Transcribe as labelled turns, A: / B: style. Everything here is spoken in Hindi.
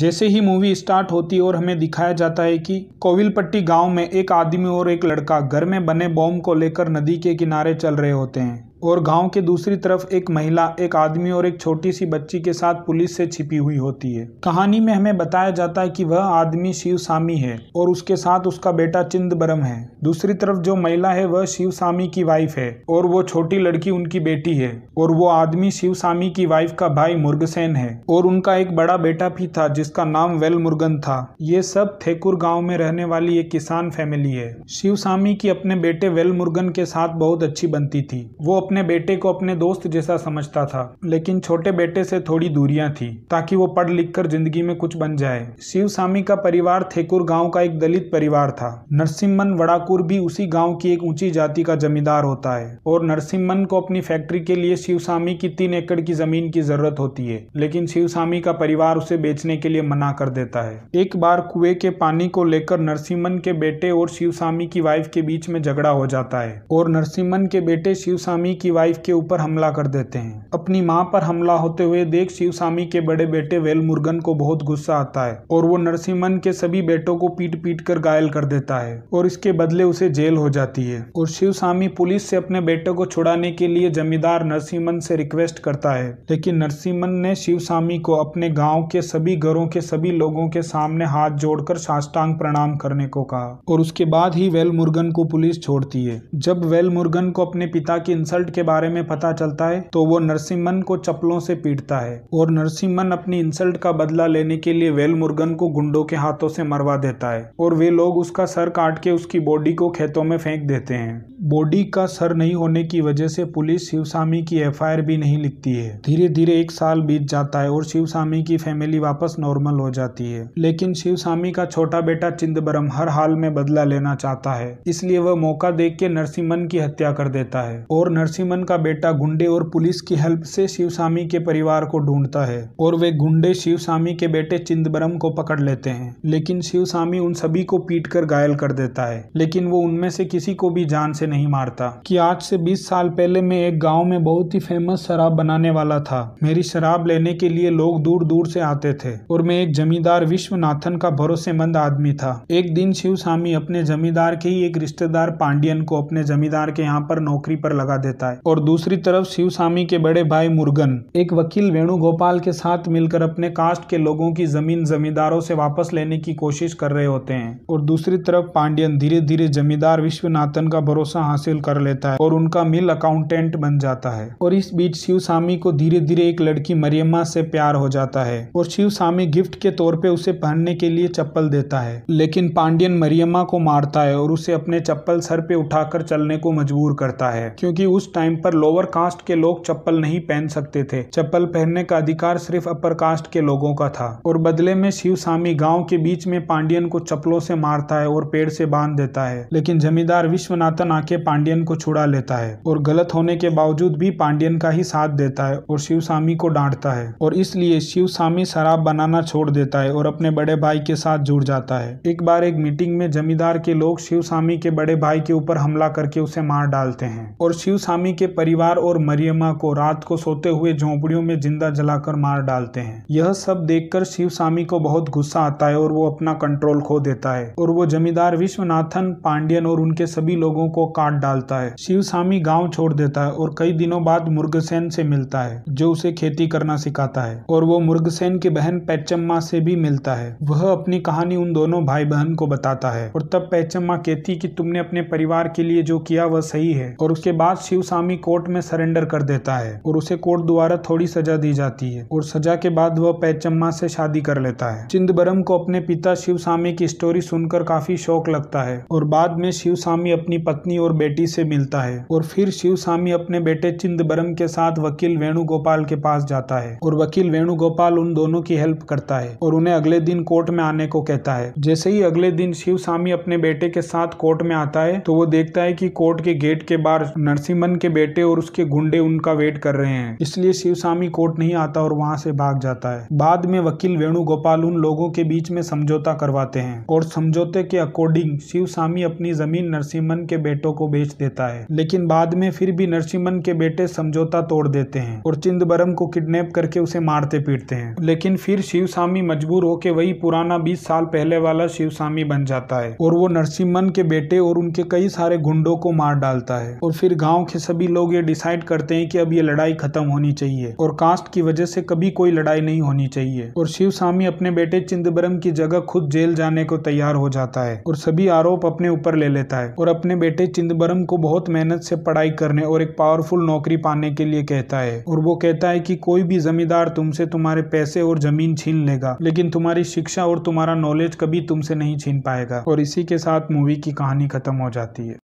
A: जैसे ही मूवी स्टार्ट होती है और हमें दिखाया जाता है कि कोविलपट्टी गांव में एक आदमी और एक लड़का घर में बने बॉम्ब को लेकर नदी के किनारे चल रहे होते हैं और गांव के दूसरी तरफ एक महिला एक आदमी और एक छोटी सी बच्ची के साथ पुलिस से छिपी हुई होती है कहानी में हमें बताया जाता है कि वह आदमी शिव सामी है और उसके साथ उसका बेटा चिंदबरम है दूसरी तरफ जो महिला है वह शिव सामी की वाइफ है और वो छोटी लड़की उनकी बेटी है और वो आदमी शिव सामी की वाइफ का भाई मुर्गसेन है और उनका एक बड़ा बेटा भी था जिसका नाम वेल मुर्गन था ये सब थेकुर गाँव में रहने वाली एक किसान फैमिली है शिव सामी की अपने बेटे वेल मुर्गन के साथ बहुत अच्छी बनती थी वो अपने बेटे को अपने दोस्त जैसा समझता था लेकिन छोटे बेटे से थोड़ी दूरियां थी ताकि वो पढ़ लिख कर जिंदगी में कुछ बन जाए शिव स्वामी का परिवार थेकुर गांव का एक दलित परिवार था नरसिम्हन वड़ाकुर भी उसी गांव की एक ऊंची जाति का जमींदार होता है और नरसिम्हन को अपनी फैक्ट्री के लिए शिव स्वामी की तीन एकड़ की जमीन की जरूरत होती है लेकिन शिव स्वामी का परिवार उसे बेचने के लिए मना कर देता है एक बार कुएं के पानी को लेकर नरसिम्हन के बेटे और शिव स्वामी की वाइफ के बीच में झगड़ा हो जाता है और नरसिम्हन के बेटे शिव स्वामी की वाइफ के ऊपर हमला कर देते हैं अपनी माँ पर हमला होते हुए देख शिव के बड़े बेटे वेल मुर्गन को बहुत गुस्सा आता है और वो नरसिम्हन के सभी बेटों को पीट पीट कर घायल कर देता है और इसके बदले उसे जेल हो जाती है और शिव पुलिस से अपने बेटे को छुड़ाने के लिए जमींदार नरसिम्हन से रिक्वेस्ट करता है लेकिन नरसिम्हन ने शिव को अपने गाँव के सभी घरों के सभी लोगों के सामने हाथ जोड़कर साष्टांग प्रणाम करने को कहा और उसके बाद ही वेल मुर्गन को पुलिस छोड़ती है जब वेल मुर्गन को अपने पिता की इंसल्ट इंसिडेंट के बारे में पता चलता है तो वो नरसिम्हन को चप्पलों से पीटता है और नरसिम्हन अपनी इंसल्ट का बदला लेने के लिए वेल मुर्गन को गुंडों के हाथों से मरवा देता है और वे लोग उसका सर काट के उसकी बॉडी को खेतों में फेंक देते हैं बॉडी का सर नहीं होने की वजह से पुलिस शिवसामी की एफआईआर भी नहीं लिखती है धीरे धीरे एक साल बीत जाता है और शिवसामी की फैमिली वापस नॉर्मल हो जाती है लेकिन शिवसामी का छोटा बेटा चिंदबरम हर हाल में बदला लेना चाहता है इसलिए वह मौका देख के नरसिम्हन की हत्या कर देता है और नरसिम्हन का बेटा गुंडे और पुलिस की हेल्प से शिवसामी के परिवार को ढूंढता है और वे गुंडे शिवसामी के बेटे चिंदबरम को पकड़ लेते हैं लेकिन शिवसामी उन सभी को पीट कर घायल कर देता है लेकिन वो उनमें से किसी को भी जान से नहीं मारता कि आज से 20 साल पहले मैं एक गांव में बहुत ही फेमस शराब बनाने वाला था मेरी शराब लेने के लिए लोग दूर दूर से आते थे और मैं एक जमींदार विश्वनाथन का भरोसेमंद आदमी था एक दिन शिव स्वामी अपने जमींदार के ही एक रिश्तेदार पांडियन को अपने जमींदार के यहाँ पर नौकरी पर लगा देता है और दूसरी तरफ शिव स्वामी के बड़े भाई मुर्गन एक वकील वेणुगोपाल के साथ मिलकर अपने कास्ट के लोगों की जमीन जमींदारों से वापस लेने की कोशिश कर रहे होते हैं और दूसरी तरफ पांडियन धीरे धीरे जमींदार विश्वनाथन का भरोसा हासिल कर लेता है और उनका मिल अकाउंटेंट बन जाता है और इस बीच शिव स्वामी को धीरे धीरे एक लड़की मरियम्मा से प्यार हो जाता है और शिव स्वामी गिफ्ट के तौर पे उसे पहनने के लिए चप्पल देता है लेकिन पांडियन मरियम्मा को मारता है और उसे अपने चप्पल सर पे उठाकर चलने को मजबूर करता है क्योंकि उस टाइम पर लोअर कास्ट के लोग चप्पल नहीं पहन सकते थे चप्पल पहनने का अधिकार सिर्फ अपर कास्ट के लोगों का था और बदले में शिव सामी गाँव के बीच में पांडियन को चप्पलों से मारता है और पेड़ से बांध देता है लेकिन जमींदार विश्वनाथन आके करके पांडियन को छुड़ा लेता है और गलत होने के बावजूद भी पांडियन का ही साथ देता है और शिवसामी को डांटता है और इसलिए शिवसामी शराब बनाना छोड़ देता है और अपने बड़े भाई के साथ जुड़ जाता है एक बार एक मीटिंग में जमींदार के लोग शिवसामी के बड़े भाई के ऊपर हमला करके उसे मार डालते हैं और शिवसामी के परिवार और मरियमा को रात को सोते हुए झोंपड़ियों में जिंदा जलाकर मार डालते हैं यह सब देखकर शिवसामी को बहुत गुस्सा आता है और वो अपना कंट्रोल खो देता है और वो जमींदार विश्वनाथन पांडियन और उनके सभी लोगों को काट डालता है शिवसामी गांव छोड़ देता है और कई दिनों बाद मुर्गसेन से मिलता है जो उसे खेती करना सिखाता है और वो मुर्गसेन की बहन पैचम्मा से भी मिलता है वह अपनी कहानी उन दोनों भाई बहन को बताता है और तब पैचम्मा कहती कि तुमने अपने परिवार के लिए जो किया वह सही है और उसके बाद शिवसामी कोर्ट में सरेंडर कर देता है और उसे कोर्ट द्वारा थोड़ी सजा दी जाती है और सजा के बाद वह पैचम्मा से शादी कर लेता है चिंदबरम को अपने पिता शिवसामी की स्टोरी सुनकर काफी शौक लगता है और बाद में शिवसामी अपनी पत्नी और और बेटी से मिलता है और फिर शिव स्वामी अपने बेटे चिंदबरम के साथ वकील वेणुगोपाल के पास जाता है और वकील वेणुगोपाल उन दोनों की हेल्प करता है और उन्हें अगले दिन कोर्ट में आने को कहता है जैसे ही अगले दिन स्वामी अपने बेटे के साथ कोर्ट में आता है तो वो देखता है की कोर्ट के गेट के बाहर नरसिम्हन के बेटे और उसके गुंडे उनका वेट कर रहे हैं इसलिए शिव स्वामी कोर्ट नहीं आता और वहाँ से भाग जाता है बाद में वकील वेणुगोपाल उन लोगों के बीच में समझौता करवाते हैं और समझौते के अकॉर्डिंग शिव स्वामी अपनी जमीन नरसिम्हन के बेटों को को बेच देता है लेकिन बाद में फिर भी नरसिम्हन के बेटे समझौता तोड़ देते हैं और चिंदबरम को किडनैप करके उसे मारते पीटते हैं लेकिन फिर शिवसामी मजबूर होकर वही पुराना बीस साल पहले वाला शिवसामी बन जाता है और वो नरसिम्हन के बेटे और उनके कई सारे गुंडों को मार डालता है और फिर गाँव के सभी लोग ये डिसाइड करते हैं कि अब ये लड़ाई खत्म होनी चाहिए और कास्ट की वजह से कभी कोई लड़ाई नहीं होनी चाहिए और शिवसामी अपने बेटे चिंदबरम की जगह खुद जेल जाने को तैयार हो जाता है और सभी आरोप अपने ऊपर ले लेता है और अपने बेटे चिदंबरम को बहुत मेहनत से पढ़ाई करने और एक पावरफुल नौकरी पाने के लिए कहता है और वो कहता है कि कोई भी जमींदार तुमसे तुम्हारे पैसे और जमीन छीन लेगा लेकिन तुम्हारी शिक्षा और तुम्हारा नॉलेज कभी तुमसे नहीं छीन पाएगा और इसी के साथ मूवी की कहानी खत्म हो जाती है